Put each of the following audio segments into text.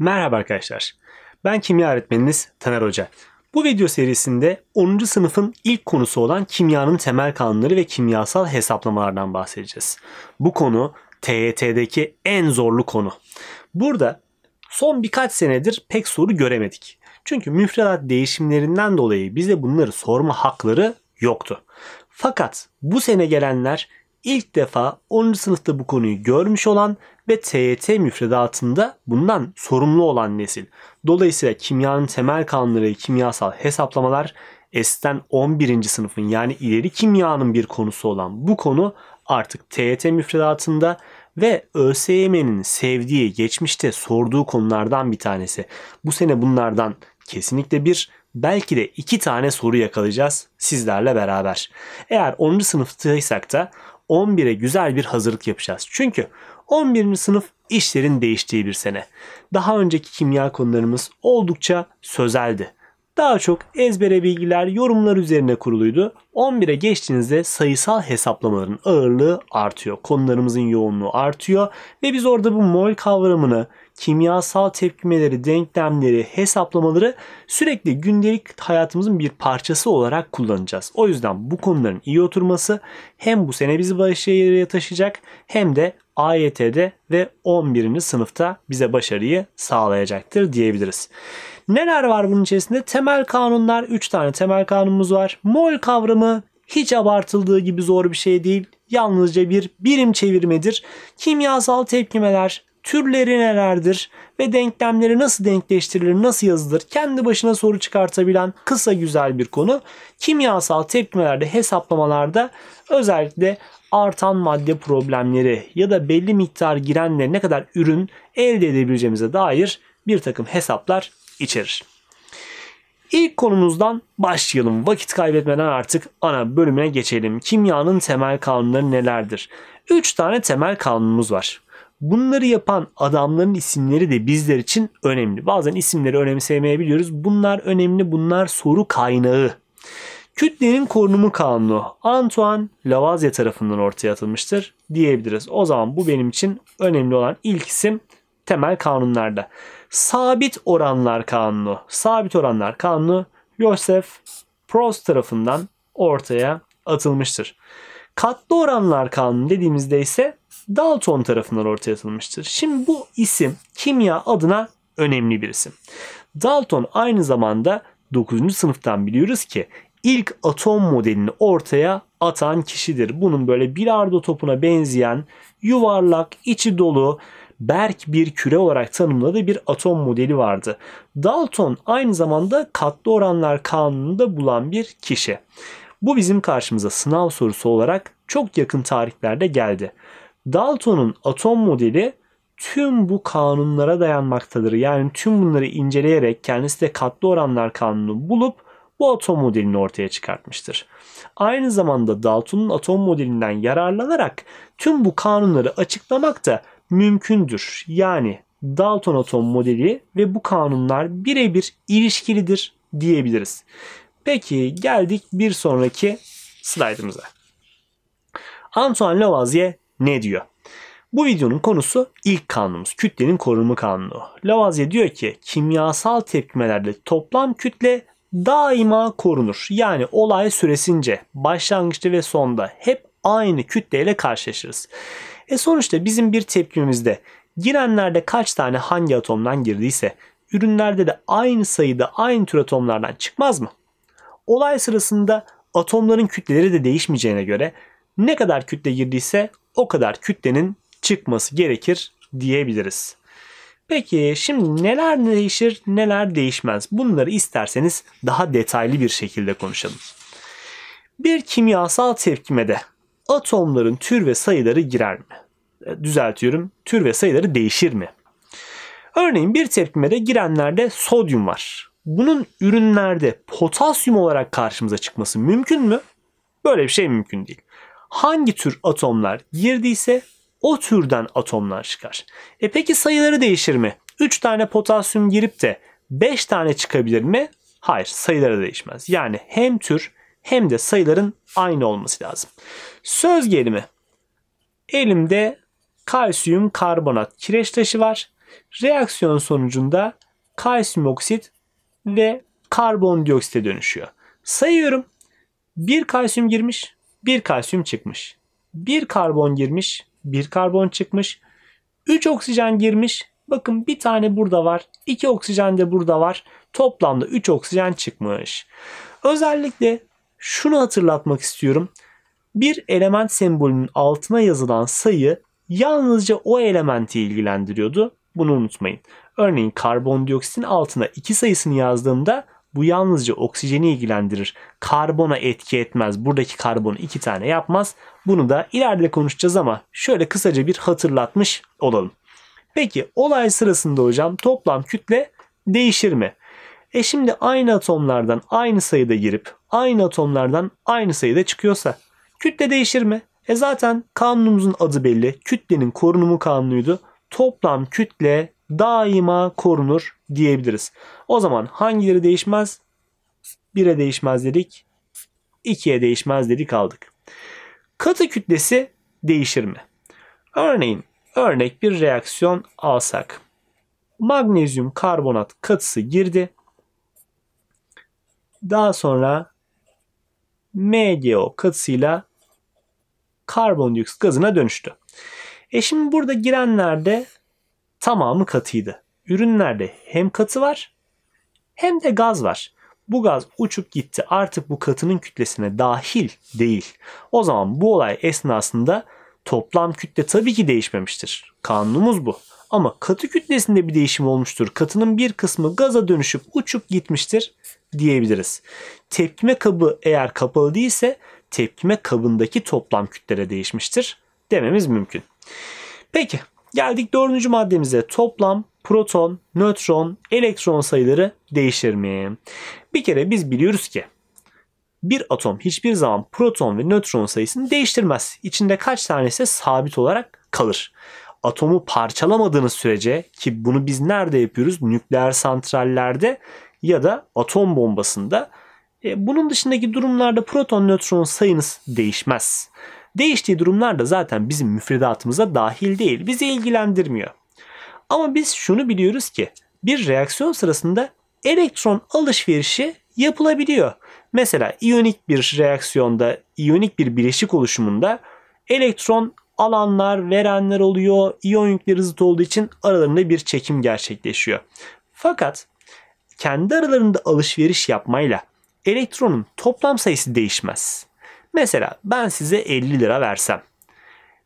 Merhaba arkadaşlar. Ben kimya öğretmeniniz Taner Hoca. Bu video serisinde 10. sınıfın ilk konusu olan kimyanın temel kanunları ve kimyasal hesaplamalardan bahsedeceğiz. Bu konu TYT'deki en zorlu konu. Burada son birkaç senedir pek soru göremedik. Çünkü müfredat değişimlerinden dolayı bize bunları sorma hakları yoktu. Fakat bu sene gelenler ilk defa 10. sınıfta bu konuyu görmüş olan ve TYT müfredatında bundan sorumlu olan nesil. Dolayısıyla kimyanın temel kanunları kimyasal hesaplamalar S'ten 11. sınıfın yani ileri kimyanın bir konusu olan bu konu artık TYT müfredatında ve ÖSYM'nin sevdiği geçmişte sorduğu konulardan bir tanesi. Bu sene bunlardan kesinlikle bir belki de iki tane soru yakalayacağız sizlerle beraber. Eğer 10. sınıftaysak da 11'e güzel bir hazırlık yapacağız. Çünkü 11. sınıf işlerin değiştiği bir sene. Daha önceki kimya konularımız oldukça sözeldi. Daha çok ezbere bilgiler, yorumlar üzerine kuruluydu. 11'e geçtiğinizde sayısal hesaplamaların ağırlığı artıyor. Konularımızın yoğunluğu artıyor ve biz orada bu mol kavramını kimyasal tepkimeleri, denklemleri, hesaplamaları sürekli gündelik hayatımızın bir parçası olarak kullanacağız. O yüzden bu konuların iyi oturması hem bu sene bizi başarıya taşıyacak hem de AYT'de ve 11. sınıfta bize başarıyı sağlayacaktır diyebiliriz. Neler var bunun içerisinde? Temel kanunlar, 3 tane temel kanunumuz var. Mol kavramı hiç abartıldığı gibi zor bir şey değil. Yalnızca bir birim çevirmedir. Kimyasal tepkimeler, türleri nelerdir ve denklemleri nasıl denkleştirilir, nasıl yazılır kendi başına soru çıkartabilen kısa güzel bir konu. Kimyasal tepkimelerde, hesaplamalarda özellikle artan madde problemleri ya da belli miktar girenle ne kadar ürün elde edebileceğimize dair bir takım hesaplar içerir. İlk konumuzdan başlayalım. Vakit kaybetmeden artık ana bölümüne geçelim. Kimyanın temel kanunları nelerdir? 3 tane temel kanunumuz var. Bunları yapan adamların isimleri de bizler için önemli. Bazen isimleri önemsemeyebiliyoruz. Bunlar önemli, bunlar soru kaynağı. Kütlenin korunumu kanunu Antoine Lavoisier tarafından ortaya atılmıştır diyebiliriz. O zaman bu benim için önemli olan ilk isim temel kanunlarda. Sabit oranlar kanunu. Sabit oranlar kanunu Joseph Prost tarafından ortaya atılmıştır. Katlı oranlar kanunu dediğimizde ise Dalton tarafından ortaya atılmıştır. Şimdi bu isim kimya adına önemli bir isim. Dalton aynı zamanda 9. sınıftan biliyoruz ki ilk atom modelini ortaya atan kişidir. Bunun böyle bilardo topuna benzeyen yuvarlak, içi dolu, berk bir küre olarak tanımladığı bir atom modeli vardı. Dalton aynı zamanda katlı oranlar kanununu bulan bir kişi. Bu bizim karşımıza sınav sorusu olarak çok yakın tarihlerde geldi. Dalton'un atom modeli tüm bu kanunlara dayanmaktadır. Yani tüm bunları inceleyerek kendisi de katlı oranlar kanunu bulup bu atom modelini ortaya çıkartmıştır. Aynı zamanda Dalton'un atom modelinden yararlanarak tüm bu kanunları açıklamak da mümkündür. Yani Dalton atom modeli ve bu kanunlar birebir ilişkilidir diyebiliriz. Peki geldik bir sonraki slaydımıza. Antoine Lavoisier ne diyor? Bu videonun konusu ilk kanunumuz. Kütlenin korunumu kanunu. Lavoisier diyor ki kimyasal tepkimelerde toplam kütle daima korunur. Yani olay süresince başlangıçta ve sonda hep aynı kütleyle karşılaşırız. E sonuçta bizim bir tepkimizde girenlerde kaç tane hangi atomdan girdiyse ürünlerde de aynı sayıda aynı tür atomlardan çıkmaz mı? Olay sırasında atomların kütleleri de değişmeyeceğine göre ne kadar kütle girdiyse o kadar kütlenin çıkması gerekir diyebiliriz. Peki şimdi neler değişir neler değişmez bunları isterseniz daha detaylı bir şekilde konuşalım. Bir kimyasal tepkimede atomların tür ve sayıları girer mi? E, düzeltiyorum tür ve sayıları değişir mi? Örneğin bir tepkimede girenlerde sodyum var. Bunun ürünlerde potasyum olarak karşımıza çıkması mümkün mü? Böyle bir şey mümkün değil hangi tür atomlar girdiyse o türden atomlar çıkar. E peki sayıları değişir mi? 3 tane potasyum girip de 5 tane çıkabilir mi? Hayır sayıları değişmez. Yani hem tür hem de sayıların aynı olması lazım. Söz gelimi. Elimde kalsiyum karbonat kireç taşı var. Reaksiyon sonucunda kalsiyum oksit ve karbondioksite dönüşüyor. Sayıyorum. bir kalsiyum girmiş, bir kalsiyum çıkmış. Bir karbon girmiş, bir karbon çıkmış. Üç oksijen girmiş. Bakın bir tane burada var, iki oksijen de burada var. Toplamda üç oksijen çıkmış. Özellikle şunu hatırlatmak istiyorum. Bir element sembolünün altına yazılan sayı yalnızca o elementi ilgilendiriyordu. Bunu unutmayın. Örneğin karbondioksitin altına 2 sayısını yazdığımda bu yalnızca oksijeni ilgilendirir. Karbona etki etmez. Buradaki karbonu iki tane yapmaz. Bunu da ileride konuşacağız ama şöyle kısaca bir hatırlatmış olalım. Peki olay sırasında hocam toplam kütle değişir mi? E şimdi aynı atomlardan aynı sayıda girip aynı atomlardan aynı sayıda çıkıyorsa kütle değişir mi? E zaten kanunumuzun adı belli. Kütlenin korunumu kanunuydu. Toplam kütle daima korunur diyebiliriz. O zaman hangileri değişmez? 1'e değişmez dedik. 2'ye değişmez dedik aldık. Katı kütlesi değişir mi? Örneğin örnek bir reaksiyon alsak. Magnezyum karbonat katısı girdi. Daha sonra MgO katısıyla karbondioksit gazına dönüştü. E şimdi burada girenlerde tamamı katıydı. Ürünlerde hem katı var hem de gaz var. Bu gaz uçup gitti artık bu katının kütlesine dahil değil. O zaman bu olay esnasında toplam kütle tabii ki değişmemiştir. Kanunumuz bu. Ama katı kütlesinde bir değişim olmuştur. Katının bir kısmı gaza dönüşüp uçup gitmiştir diyebiliriz. Tepkime kabı eğer kapalı değilse tepkime kabındaki toplam kütlere değişmiştir dememiz mümkün. Peki Geldik dördüncü maddemize. Toplam proton, nötron, elektron sayıları değişir mi? Bir kere biz biliyoruz ki bir atom hiçbir zaman proton ve nötron sayısını değiştirmez. İçinde kaç tanesi sabit olarak kalır. Atomu parçalamadığınız sürece ki bunu biz nerede yapıyoruz? Nükleer santrallerde ya da atom bombasında. E, bunun dışındaki durumlarda proton nötron sayınız değişmez. Değiştiği durumlar da zaten bizim müfredatımıza dahil değil. Bizi ilgilendirmiyor. Ama biz şunu biliyoruz ki bir reaksiyon sırasında elektron alışverişi yapılabiliyor. Mesela iyonik bir reaksiyonda, iyonik bir bileşik oluşumunda elektron alanlar, verenler oluyor. İyon yükleri zıt olduğu için aralarında bir çekim gerçekleşiyor. Fakat kendi aralarında alışveriş yapmayla elektronun toplam sayısı değişmez. Mesela ben size 50 lira versem.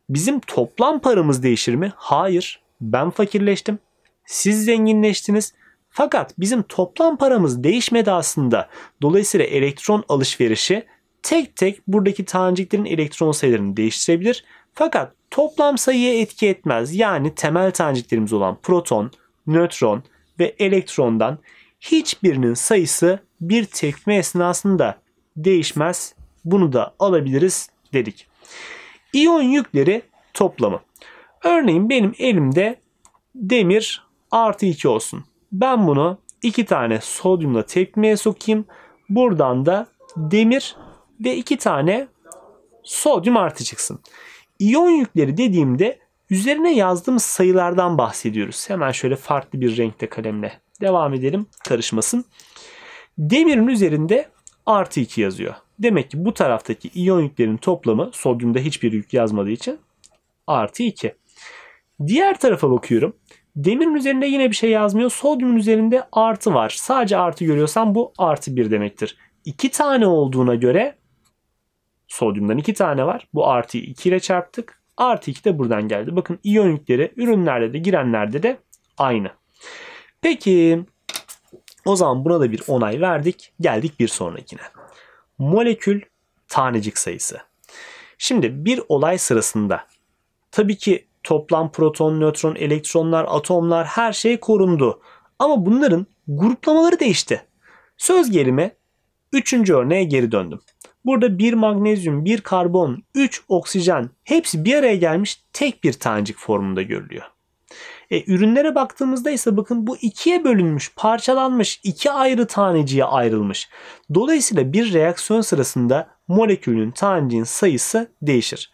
Bizim toplam paramız değişir mi? Hayır. Ben fakirleştim. Siz zenginleştiniz. Fakat bizim toplam paramız değişmedi aslında. Dolayısıyla elektron alışverişi tek tek buradaki taneciklerin elektron sayılarını değiştirebilir. Fakat toplam sayıya etki etmez. Yani temel taneciklerimiz olan proton, nötron ve elektrondan hiçbirinin sayısı bir tepkime esnasında değişmez bunu da alabiliriz dedik. İyon yükleri toplamı. Örneğin benim elimde demir artı 2 olsun. Ben bunu 2 tane sodyumla tepmeye sokayım. Buradan da demir ve 2 tane sodyum artı çıksın. İyon yükleri dediğimde üzerine yazdığım sayılardan bahsediyoruz. Hemen şöyle farklı bir renkte kalemle devam edelim karışmasın. Demirin üzerinde artı 2 yazıyor. Demek ki bu taraftaki iyon yüklerin toplamı sodyumda hiçbir yük yazmadığı için artı 2. Diğer tarafa bakıyorum. Demirin üzerinde yine bir şey yazmıyor. Sodyumun üzerinde artı var. Sadece artı görüyorsan bu artı 1 demektir. 2 tane olduğuna göre sodyumdan 2 tane var. Bu artıyı 2 ile çarptık. Artı 2 de buradan geldi. Bakın iyon yükleri ürünlerde de girenlerde de aynı. Peki o zaman buna da bir onay verdik. Geldik bir sonrakine molekül tanecik sayısı. Şimdi bir olay sırasında tabii ki toplam proton, nötron, elektronlar, atomlar her şey korundu. Ama bunların gruplamaları değişti. Söz gelimi üçüncü örneğe geri döndüm. Burada bir magnezyum, bir karbon, üç oksijen hepsi bir araya gelmiş tek bir tanecik formunda görülüyor. E, ürünlere baktığımızda ise bakın bu ikiye bölünmüş, parçalanmış, iki ayrı taneciye ayrılmış. Dolayısıyla bir reaksiyon sırasında molekülün taneciğin sayısı değişir.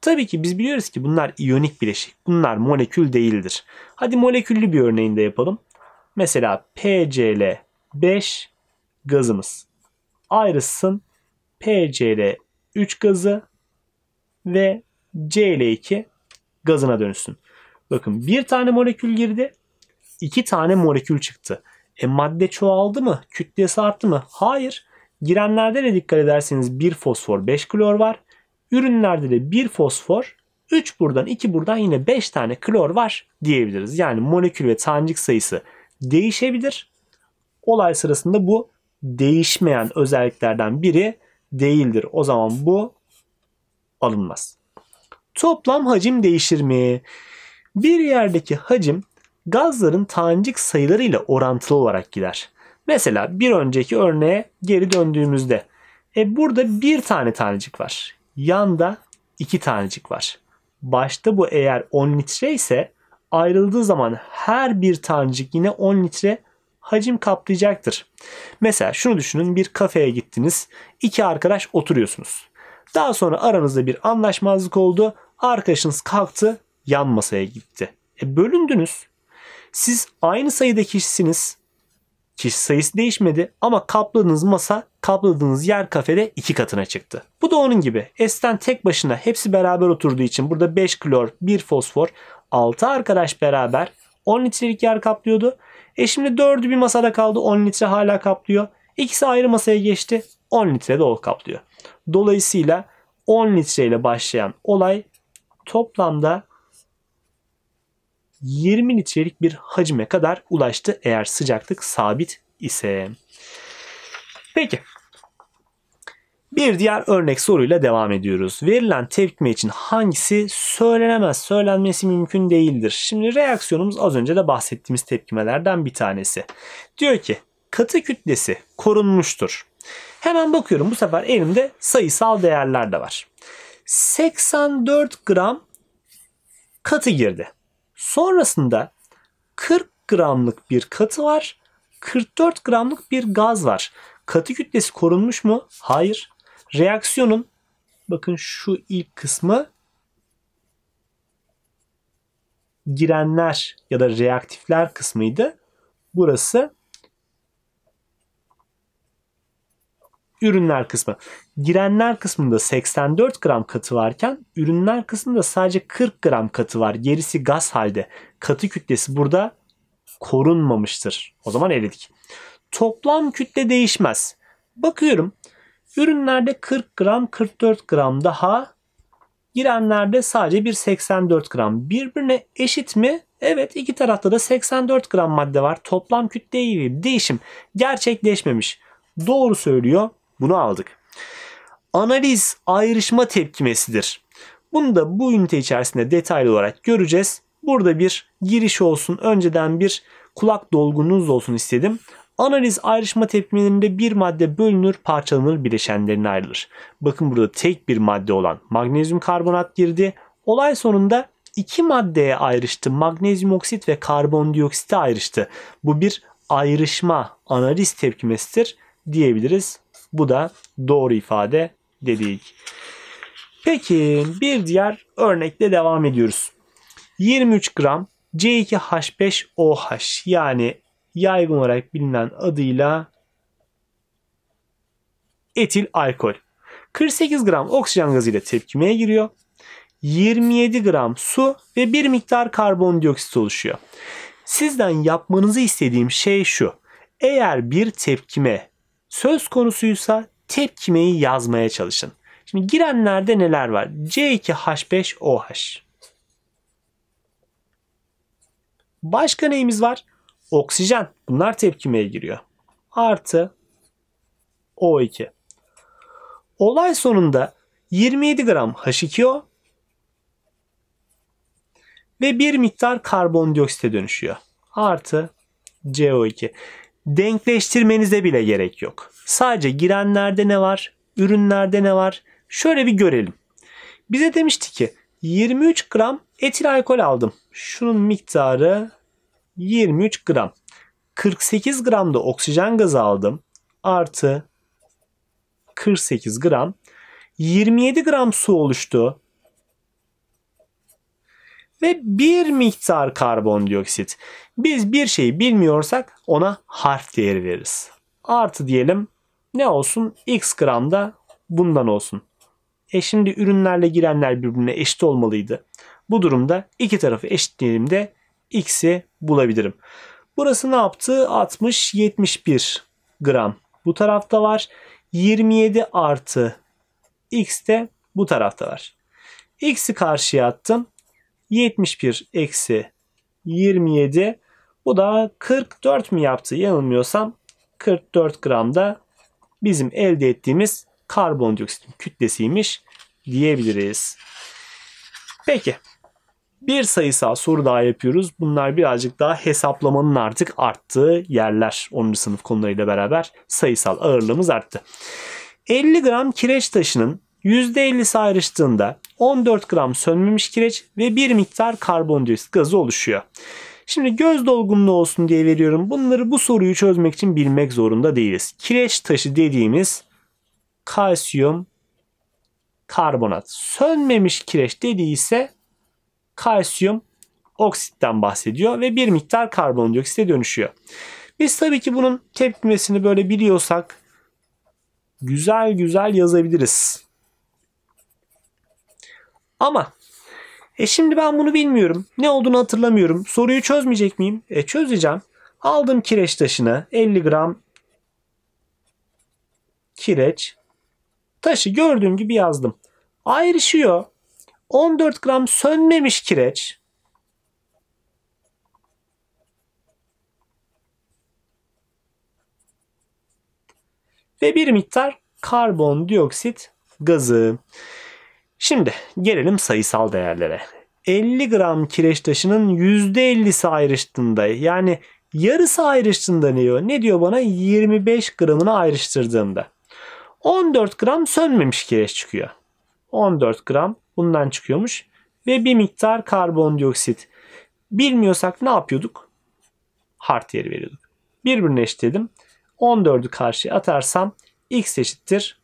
Tabii ki biz biliyoruz ki bunlar iyonik bileşik. Bunlar molekül değildir. Hadi moleküllü bir örneğinde yapalım. Mesela PCl5 gazımız. ayrısın PCl3 gazı ve Cl2 gazına dönüşsün. Bakın bir tane molekül girdi, iki tane molekül çıktı. E madde çoğaldı mı? Kütlesi arttı mı? Hayır. Girenlerde de dikkat ederseniz bir fosfor 5 klor var. Ürünlerde de bir fosfor 3 buradan 2 buradan yine 5 tane klor var diyebiliriz. Yani molekül ve tanecik sayısı değişebilir. Olay sırasında bu değişmeyen özelliklerden biri değildir. O zaman bu alınmaz. Toplam hacim değişir mi? Bir yerdeki hacim gazların tanecik sayılarıyla orantılı olarak gider. Mesela bir önceki örneğe geri döndüğümüzde e burada bir tane tanecik var. Yanda iki tanecik var. Başta bu eğer 10 litre ise ayrıldığı zaman her bir tanecik yine 10 litre hacim kaplayacaktır. Mesela şunu düşünün bir kafeye gittiniz. iki arkadaş oturuyorsunuz. Daha sonra aranızda bir anlaşmazlık oldu. Arkadaşınız kalktı yan masaya gitti. E bölündünüz. Siz aynı sayıda kişisiniz. Kişi sayısı değişmedi ama kapladığınız masa kapladığınız yer kafede iki katına çıktı. Bu da onun gibi. Esten tek başına hepsi beraber oturduğu için burada 5 klor, 1 fosfor, 6 arkadaş beraber 10 litrelik yer kaplıyordu. E şimdi 4'ü bir masada kaldı 10 litre hala kaplıyor. İkisi ayrı masaya geçti 10 litre de o kaplıyor. Dolayısıyla 10 litreyle başlayan olay toplamda 20 litrelik bir hacme kadar ulaştı eğer sıcaklık sabit ise. Peki. Bir diğer örnek soruyla devam ediyoruz. Verilen tepkime için hangisi söylenemez, söylenmesi mümkün değildir? Şimdi reaksiyonumuz az önce de bahsettiğimiz tepkimelerden bir tanesi. Diyor ki katı kütlesi korunmuştur. Hemen bakıyorum bu sefer elimde sayısal değerler de var. 84 gram katı girdi. Sonrasında 40 gramlık bir katı var. 44 gramlık bir gaz var. Katı kütlesi korunmuş mu? Hayır. Reaksiyonun bakın şu ilk kısmı girenler ya da reaktifler kısmıydı. Burası ürünler kısmı. Girenler kısmında 84 gram katı varken ürünler kısmında sadece 40 gram katı var. Gerisi gaz halde. Katı kütlesi burada korunmamıştır. O zaman eledik. Toplam kütle değişmez. Bakıyorum. Ürünlerde 40 gram 44 gram daha Girenlerde sadece bir 84 gram. Birbirine eşit mi? Evet iki tarafta da 84 gram madde var. Toplam kütleye değişim gerçekleşmemiş. Doğru söylüyor. Bunu aldık. Analiz ayrışma tepkimesidir. Bunu da bu ünite içerisinde detaylı olarak göreceğiz. Burada bir giriş olsun. Önceden bir kulak dolgunuz olsun istedim. Analiz ayrışma tepkimelerinde bir madde bölünür, parçalanır, bileşenlerine ayrılır. Bakın burada tek bir madde olan magnezyum karbonat girdi. Olay sonunda iki maddeye ayrıştı. Magnezyum oksit ve karbondioksite ayrıştı. Bu bir ayrışma analiz tepkimesidir diyebiliriz bu da doğru ifade dedik. Peki bir diğer örnekle devam ediyoruz. 23 gram C2H5OH yani yaygın olarak bilinen adıyla etil alkol. 48 gram oksijen gazı ile tepkimeye giriyor. 27 gram su ve bir miktar karbondioksit oluşuyor. Sizden yapmanızı istediğim şey şu. Eğer bir tepkime Söz konusuysa tepkimeyi yazmaya çalışın. Şimdi girenlerde neler var? C2H5OH. Başka neyimiz var? Oksijen. Bunlar tepkimeye giriyor. Artı O2. Olay sonunda 27 gram H2O ve bir miktar karbondioksite dönüşüyor. Artı CO2 denkleştirmenize bile gerek yok. Sadece girenlerde ne var, ürünlerde ne var şöyle bir görelim. Bize demişti ki 23 gram etil alkol aldım. Şunun miktarı 23 gram. 48 gram da oksijen gazı aldım. Artı 48 gram. 27 gram su oluştu ve bir miktar karbondioksit. Biz bir şeyi bilmiyorsak ona harf değeri veririz. Artı diyelim ne olsun x gramda bundan olsun. E şimdi ürünlerle girenler birbirine eşit olmalıydı. Bu durumda iki tarafı eşitleyelim de x'i bulabilirim. Burası ne yaptı? 60 71 gram. Bu tarafta var. 27 artı x de bu tarafta var. X'i karşıya attım. 71 eksi 27 bu da 44 mi yaptı yanılmıyorsam 44 gram da bizim elde ettiğimiz karbondioksit kütlesiymiş diyebiliriz. Peki bir sayısal soru daha yapıyoruz. Bunlar birazcık daha hesaplamanın artık arttığı yerler. 10. sınıf konularıyla beraber sayısal ağırlığımız arttı. 50 gram kireç taşının %50'si ayrıştığında 14 gram sönmemiş kireç ve bir miktar karbondioksit gazı oluşuyor. Şimdi göz dolgunluğu olsun diye veriyorum. Bunları bu soruyu çözmek için bilmek zorunda değiliz. Kireç taşı dediğimiz kalsiyum karbonat. Sönmemiş kireç dediği ise kalsiyum oksitten bahsediyor ve bir miktar karbondioksite dönüşüyor. Biz tabii ki bunun tepkimesini böyle biliyorsak güzel güzel yazabiliriz. Ama e şimdi ben bunu bilmiyorum. Ne olduğunu hatırlamıyorum. Soruyu çözmeyecek miyim? E çözeceğim. Aldım kireç taşını. 50 gram kireç taşı gördüğüm gibi yazdım. Ayrışıyor. 14 gram sönmemiş kireç. Ve bir miktar karbondioksit gazı. Şimdi gelelim sayısal değerlere. 50 gram kireç taşının %50'si ayrıştığında yani yarısı ayrıştığında ne diyor. Ne diyor bana? 25 gramını ayrıştırdığımda. 14 gram sönmemiş kireç çıkıyor. 14 gram bundan çıkıyormuş ve bir miktar karbondioksit. Bilmiyorsak ne yapıyorduk? Hart yeri veriyorduk. Birbirine eşitledim. 14'ü karşıya atarsam x eşittir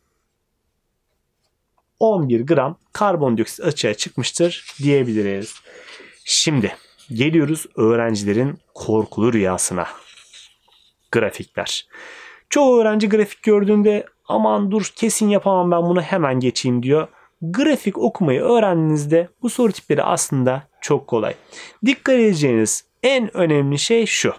11 gram karbondioksit açığa çıkmıştır diyebiliriz. Şimdi geliyoruz öğrencilerin korkulu rüyasına. Grafikler. Çoğu öğrenci grafik gördüğünde aman dur kesin yapamam ben bunu hemen geçeyim diyor. Grafik okumayı öğrendiğinizde bu soru tipleri aslında çok kolay. Dikkat edeceğiniz en önemli şey şu.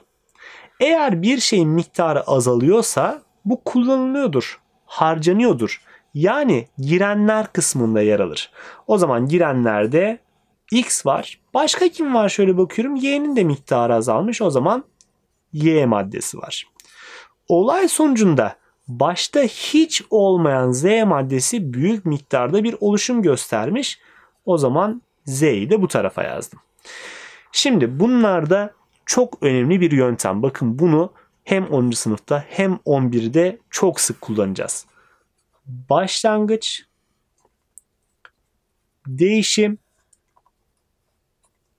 Eğer bir şeyin miktarı azalıyorsa bu kullanılıyordur, harcanıyordur yani girenler kısmında yer alır. O zaman girenlerde x var. Başka kim var şöyle bakıyorum. Y'nin de miktarı azalmış. O zaman y maddesi var. Olay sonucunda başta hiç olmayan z maddesi büyük miktarda bir oluşum göstermiş. O zaman z'yi de bu tarafa yazdım. Şimdi bunlarda çok önemli bir yöntem. Bakın bunu hem 10. sınıfta hem 11'de çok sık kullanacağız başlangıç, değişim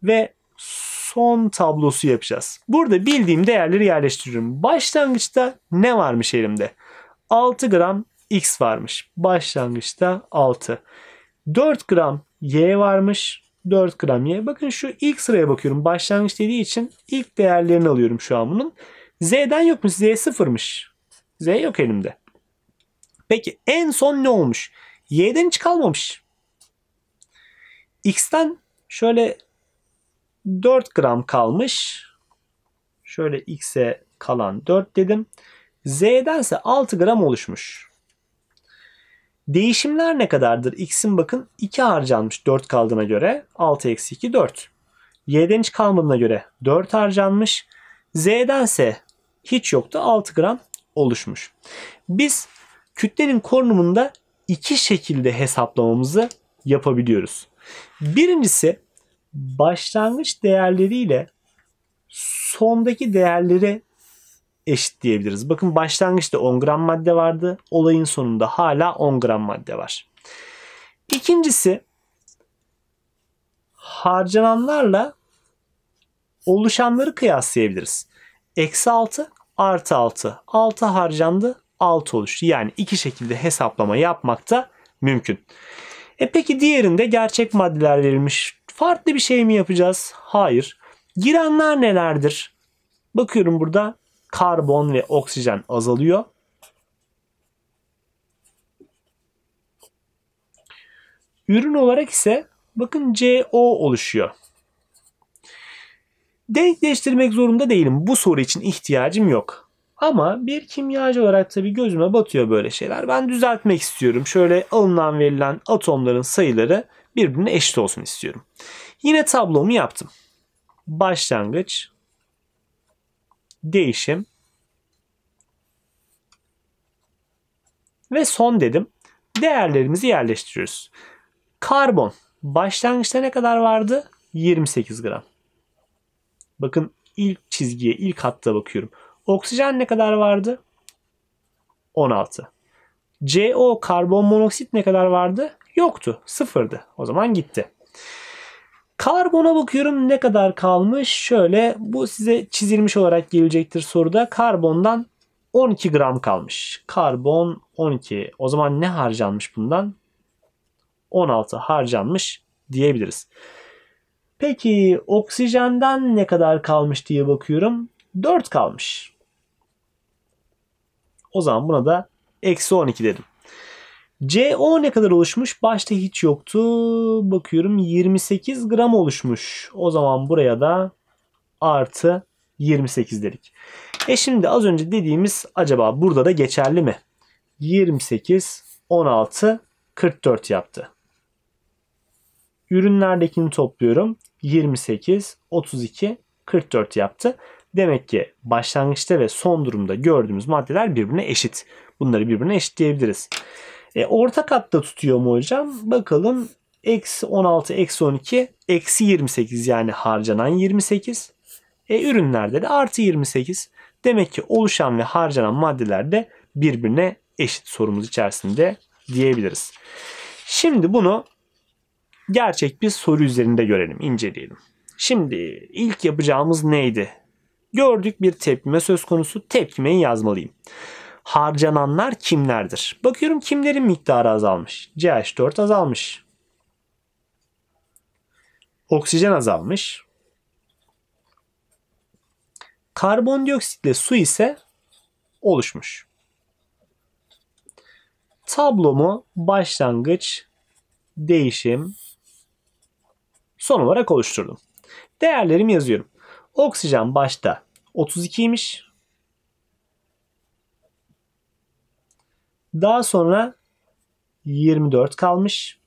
ve son tablosu yapacağız. Burada bildiğim değerleri yerleştiriyorum. Başlangıçta ne varmış elimde? 6 gram X varmış. Başlangıçta 6. 4 gram Y varmış. 4 gram Y. Bakın şu ilk sıraya bakıyorum. Başlangıç dediği için ilk değerlerini alıyorum şu an bunun. Z'den yokmuş. Z sıfırmış. Z yok elimde. Peki en son ne olmuş? Y'den hiç kalmamış. X'ten şöyle 4 gram kalmış. Şöyle X'e kalan 4 dedim. Z'dense 6 gram oluşmuş. Değişimler ne kadardır? X'in bakın 2 harcanmış 4 kaldığına göre. 6 eksi 2 4. Y'den hiç kalmadığına göre 4 harcanmış. Z'dense hiç yoktu 6 gram oluşmuş. Biz kütlenin korunumunda iki şekilde hesaplamamızı yapabiliyoruz. Birincisi başlangıç değerleriyle sondaki değerleri diyebiliriz. Bakın başlangıçta 10 gram madde vardı. Olayın sonunda hala 10 gram madde var. İkincisi harcananlarla oluşanları kıyaslayabiliriz. Eksi 6 artı 6. 6 harcandı 6 oluştu. Yani iki şekilde hesaplama yapmak da mümkün. E peki diğerinde gerçek maddeler verilmiş. Farklı bir şey mi yapacağız? Hayır. Girenler nelerdir? Bakıyorum burada karbon ve oksijen azalıyor. Ürün olarak ise bakın CO oluşuyor. Denkleştirmek zorunda değilim. Bu soru için ihtiyacım yok. Ama bir kimyacı olarak tabii gözüme batıyor böyle şeyler. Ben düzeltmek istiyorum. Şöyle alınan verilen atomların sayıları birbirine eşit olsun istiyorum. Yine tablomu yaptım. Başlangıç, değişim ve son dedim. Değerlerimizi yerleştiriyoruz. Karbon başlangıçta ne kadar vardı? 28 gram. Bakın ilk çizgiye, ilk hatta bakıyorum. Oksijen ne kadar vardı? 16. CO karbon monoksit ne kadar vardı? Yoktu. Sıfırdı. O zaman gitti. Karbona bakıyorum ne kadar kalmış? Şöyle bu size çizilmiş olarak gelecektir soruda. Karbondan 12 gram kalmış. Karbon 12. O zaman ne harcanmış bundan? 16 harcanmış diyebiliriz. Peki oksijenden ne kadar kalmış diye bakıyorum. 4 kalmış. O zaman buna da eksi 12 dedim. CO ne kadar oluşmuş? Başta hiç yoktu. Bakıyorum 28 gram oluşmuş. O zaman buraya da artı 28 dedik. E şimdi az önce dediğimiz acaba burada da geçerli mi? 28, 16, 44 yaptı. Ürünlerdekini topluyorum. 28, 32, 44 yaptı. Demek ki başlangıçta ve son durumda gördüğümüz maddeler birbirine eşit. Bunları birbirine eşitleyebiliriz. E, orta katta tutuyor mu hocam? Bakalım eksi 16, eksi 12, eksi 28 yani harcanan 28. E, ürünlerde de artı 28. Demek ki oluşan ve harcanan maddeler de birbirine eşit sorumuz içerisinde diyebiliriz. Şimdi bunu gerçek bir soru üzerinde görelim, inceleyelim. Şimdi ilk yapacağımız neydi? Gördük bir tepkime söz konusu. Tepkimeyi yazmalıyım. Harcananlar kimlerdir? Bakıyorum kimlerin miktarı azalmış. CH4 azalmış. Oksijen azalmış. Karbondioksitle su ise oluşmuş. Tablomu başlangıç, değişim, son olarak oluşturdum. Değerlerimi yazıyorum. Oksijen başta 32 32'ymiş. Daha sonra 24 kalmış.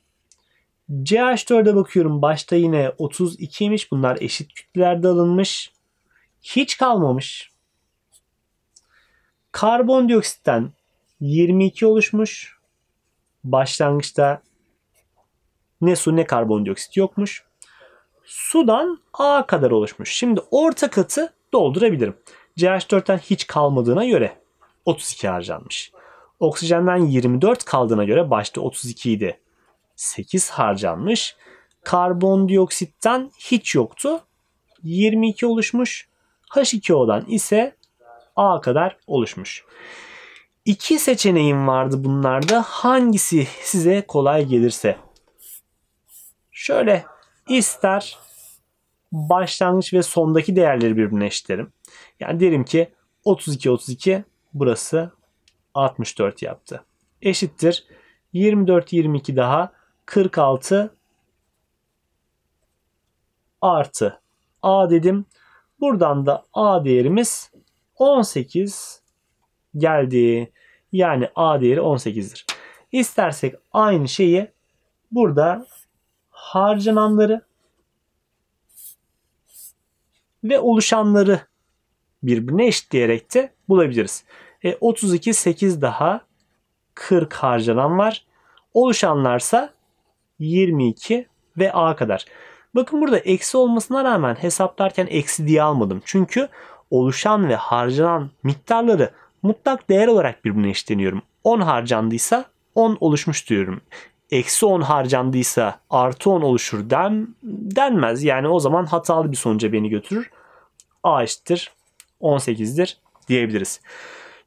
CH4'e bakıyorum başta yine 32 32'ymiş. Bunlar eşit kütlelerde alınmış. Hiç kalmamış. Karbondioksitten 22 oluşmuş. Başlangıçta ne su ne karbondioksit yokmuş sudan A kadar oluşmuş. Şimdi orta katı doldurabilirim. CH4'ten hiç kalmadığına göre 32 harcanmış. Oksijenden 24 kaldığına göre başta 32 idi. 8 harcanmış. Karbondioksitten hiç yoktu. 22 oluşmuş. H2O'dan ise A kadar oluşmuş. İki seçeneğim vardı bunlarda. Hangisi size kolay gelirse. Şöyle İster başlangıç ve sondaki değerleri birbirine eşitlerim. Yani derim ki 32 32 burası 64 yaptı. Eşittir 24 22 daha 46 artı a dedim. Buradan da a değerimiz 18 geldi. Yani a değeri 18'dir. İstersek aynı şeyi burada harcananları ve oluşanları birbirine eşitleyerek de bulabiliriz. E, 32 8 daha 40 harcanan var. Oluşanlarsa 22 ve A kadar. Bakın burada eksi olmasına rağmen hesaplarken eksi diye almadım. Çünkü oluşan ve harcanan miktarları mutlak değer olarak birbirine eşitleniyorum. 10 harcandıysa 10 oluşmuş diyorum eksi 10 harcandıysa artı 10 oluşur den, denmez. Yani o zaman hatalı bir sonuca beni götürür. A eşittir 18'dir diyebiliriz.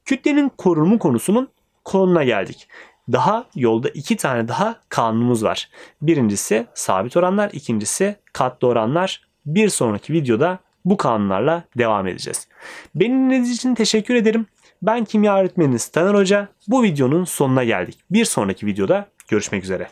Kütlenin korunumu konusunun konuna geldik. Daha yolda iki tane daha kanunumuz var. Birincisi sabit oranlar, ikincisi katlı oranlar. Bir sonraki videoda bu kanunlarla devam edeceğiz. Beni dinlediğiniz için teşekkür ederim. Ben kimya öğretmeniniz Taner Hoca. Bu videonun sonuna geldik. Bir sonraki videoda Görüşmek üzere.